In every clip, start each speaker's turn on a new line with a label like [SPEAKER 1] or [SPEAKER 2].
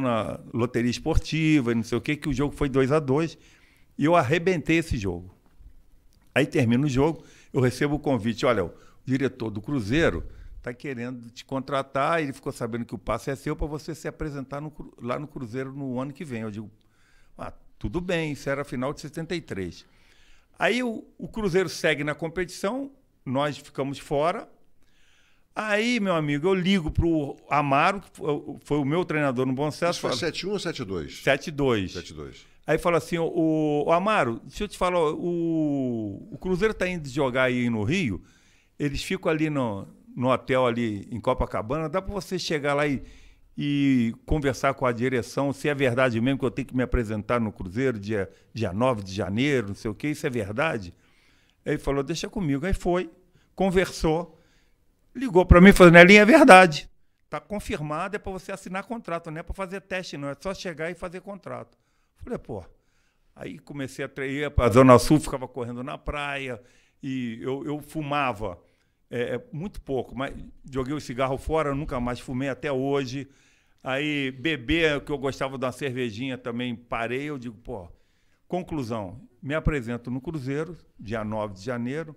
[SPEAKER 1] na loteria esportiva e não sei o que, que o jogo foi 2 a 2 e eu arrebentei esse jogo. Aí termina o jogo, eu recebo o convite, olha, o diretor do Cruzeiro está querendo te contratar, ele ficou sabendo que o passe é seu para você se apresentar no, lá no Cruzeiro no ano que vem. Eu digo, ah, tudo bem, isso era final de 73. Aí o, o Cruzeiro segue na competição, nós ficamos fora, Aí, meu amigo, eu ligo pro Amaro, que foi o meu treinador no Bom Sucesso. Isso foi 71 ou 72? 72. 72. Aí fala assim, o, o Amaro, deixa eu te falar, o, o Cruzeiro tá indo jogar aí no Rio, eles ficam ali no, no hotel ali em Copacabana, dá para você chegar lá e, e conversar com a direção se é verdade mesmo que eu tenho que me apresentar no Cruzeiro dia, dia 9 de janeiro, não sei o quê, isso é verdade? Aí ele falou, deixa comigo. Aí foi, conversou, Ligou para mim e falou, Nelinho, é verdade. Está confirmado, é para você assinar contrato, não é para fazer teste, não. É só chegar e fazer contrato. Falei, pô. Aí comecei a treinar, a Zona Sul ficava correndo na praia, e eu, eu fumava é, é, muito pouco, mas joguei o cigarro fora, nunca mais fumei até hoje. Aí beber, que eu gostava de uma cervejinha também, parei. Eu digo, pô, conclusão, me apresento no Cruzeiro, dia 9 de janeiro,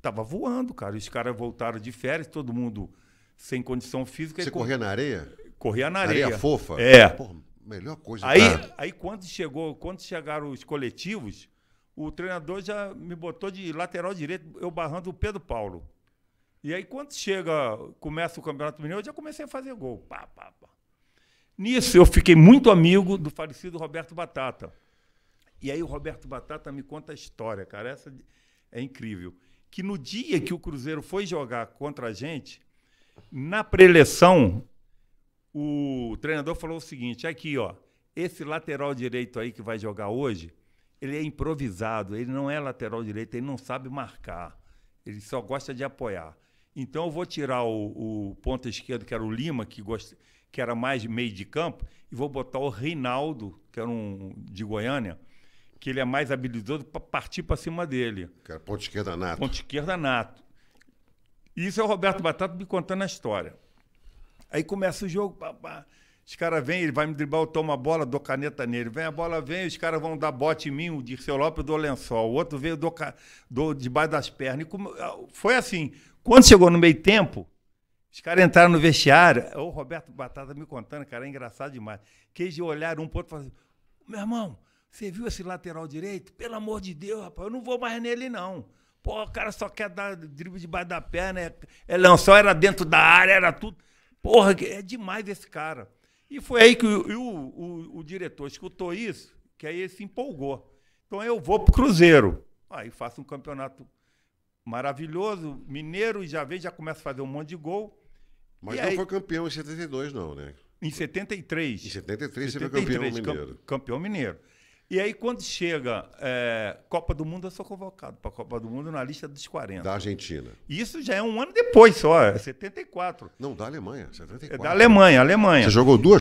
[SPEAKER 1] Tava voando, cara. Os caras voltaram de férias, todo mundo sem condição física. Você corria na areia? Corria na areia. Areia fofa? É. melhor coisa. Aí, cara. aí quando, chegou, quando chegaram os coletivos, o treinador já me botou de lateral direito, eu barrando o Pedro Paulo. E aí, quando chega, começa o Campeonato Mineiro, eu já comecei a fazer gol. Pá, pá, pá. Nisso, eu fiquei muito amigo do falecido Roberto Batata. E aí, o Roberto Batata me conta a história, cara. Essa é incrível que no dia que o Cruzeiro foi jogar contra a gente, na preleção, o treinador falou o seguinte: aqui, ó, esse lateral direito aí que vai jogar hoje, ele é improvisado, ele não é lateral direito, ele não sabe marcar, ele só gosta de apoiar. Então eu vou tirar o, o ponta esquerdo, que era o Lima, que, gost... que era mais meio de campo, e vou botar o Reinaldo, que era um de Goiânia, que ele é mais habilidoso para partir para cima dele. Que era ponto esquerda nato. Ponto esquerda nato. isso é o Roberto Batata me contando a história. Aí começa o jogo, pá, pá. os caras vêm, ele vai me driblar, eu tomo a bola, dou caneta nele. Vem a bola, vem, os caras vão dar bote em mim, o Dirceu Lopes, eu dou lençol. O outro veio, eu dou, dou debaixo das pernas. Como... Ah, foi assim. Quando chegou no meio tempo, os caras entraram no vestiário, o Roberto Batata me contando, cara, é engraçado demais. Que eles olharam um pro outro e falaram, assim, meu irmão, você viu esse lateral direito? Pelo amor de Deus, rapaz, eu não vou mais nele, não. Pô, o cara só quer dar drible debaixo da perna. É, é era dentro da área, era tudo. Porra, é demais esse cara. E foi aí que o, o, o, o diretor escutou isso, que aí ele se empolgou. Então eu vou pro Cruzeiro. Aí faço um campeonato maravilhoso, mineiro, já vejo, já começa a fazer um monte de gol. Mas e não aí... foi campeão em 72, não, né? Em 73. Em 73, 73 você foi campeão mineiro. Campeão mineiro. E aí, quando chega é, Copa do Mundo, eu sou convocado para a Copa do Mundo na lista dos 40. Da Argentina. Isso já é um ano depois só, é 74. Não, da Alemanha, 74. É da Alemanha, Alemanha. Você jogou duas